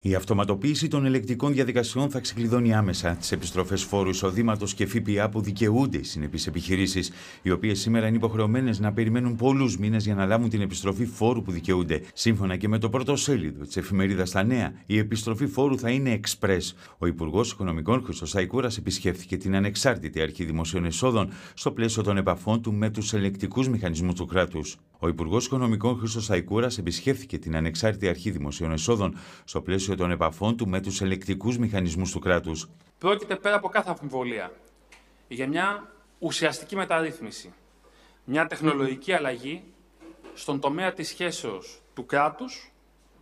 Η αυτοματοποίηση των ελεκτικών διαδικασιών θα ξεκλειδώνει άμεσα τις επιστροφές φόρου εισοδήματος και ΦΠΑ που δικαιούνται οι συνεπείς επιχειρήσεις, οι οποίες σήμερα είναι υποχρεωμένες να περιμένουν πολλούς μήνες για να λάβουν την επιστροφή φόρου που δικαιούνται. Σύμφωνα και με το πρώτο σέλιδο της εφημερίδας Τα Νέα, η επιστροφή φόρου θα είναι εξπρές. Ο Υπουργός Οικονομικών Χρυσό Σαϊκούρας επισκέφθηκε την ανεξάρτητη αρχή δημοσίων εσόδων στο πλαίσιο των επαφών του με τους ελεκτικούς μηχανισμούς του κράτους. Ο Υπουργός Οικονομικών Χρήστος Σαϊκούρας επισκέφθηκε την Ανεξάρτητη Αρχή Δημοσίων Εσόδων στο πλαίσιο των επαφών του με τους ελεκτικούς μηχανισμούς του κράτους. Πρόκειται πέρα από κάθε αμφιβολία για μια ουσιαστική μεταρρύθμιση. Μια τεχνολογική αλλαγή στον τομέα της σχέσεως του κράτους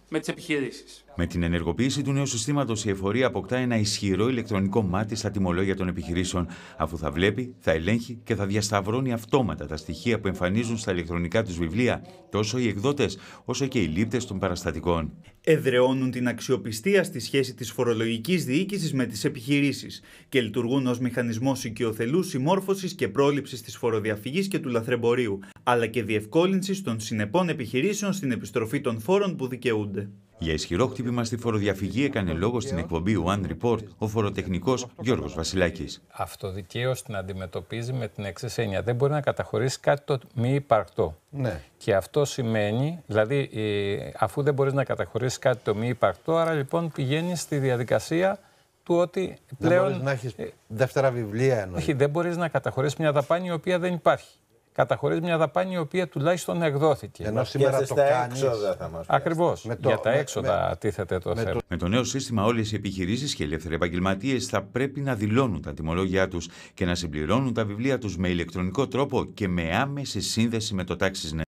με τις επιχειρήσεις. Με την ενεργοποίηση του νέου συστήματος, η εφορία αποκτά ένα ισχυρό ηλεκτρονικό μάτι στα τιμολόγια των επιχειρήσεων, αφού θα βλέπει, θα ελέγχει και θα διασταυρώνει αυτόματα τα στοιχεία που εμφανίζουν στα ηλεκτρονικά τους βιβλία τόσο οι εκδότες όσο και οι λήπτες των παραστατικών. Εδρεώνουν την αξιοπιστία στη σχέση της φορολογικής διοίκησης με τις επιχειρήσεις και λειτουργούν ως μηχανισμός οικειοθελούς συμμόρφωσης και πρόληψης της φοροδιαφυγής και του λαθρεμπορίου, αλλά και διευκόλυνση των συνεπών επιχειρήσεων στην επιστροφή των φόρων που δικαιούνται. Για ισχυρό χτύπημα στη φοροδιαφυγή έκανε λόγο στην εκπομπή One Report ο φοροτεχνικός Γιώργος Βασιλάκης. Αυτοδικαίως την αντιμετωπίζει με την εξής έννοια. Δεν μπορεί να καταχωρήσει κάτι το μη υπαρκτό. Ναι. Και αυτό σημαίνει, δηλαδή, ε, αφού δεν μπορείς να καταχωρήσεις κάτι το μη υπαρκτό, άρα λοιπόν πηγαίνεις στη διαδικασία του ότι πλέον. Δεν μπορείς να έχεις ε, δεύτερα βιβλία Όχι, δεν μπορείς να καταχωρήσεις μια δαπάνη η οποία δεν υπάρχει καταχωρείς μια δαπάνη η οποία τουλάχιστον εκδόθηκε. Ενώ σήμερα το τα έξοδα θα Ακριβώς. για τα έξοδα με, τίθεται το με θέμα. Το... Με το νέο σύστημα όλες οι επιχειρήσεις και οι ελεύθεροι επαγγελματίες θα πρέπει να δηλώνουν τα τιμολόγια τους και να συμπληρώνουν τα βιβλία τους με ηλεκτρονικό τρόπο και με άμεση σύνδεση με το τάξη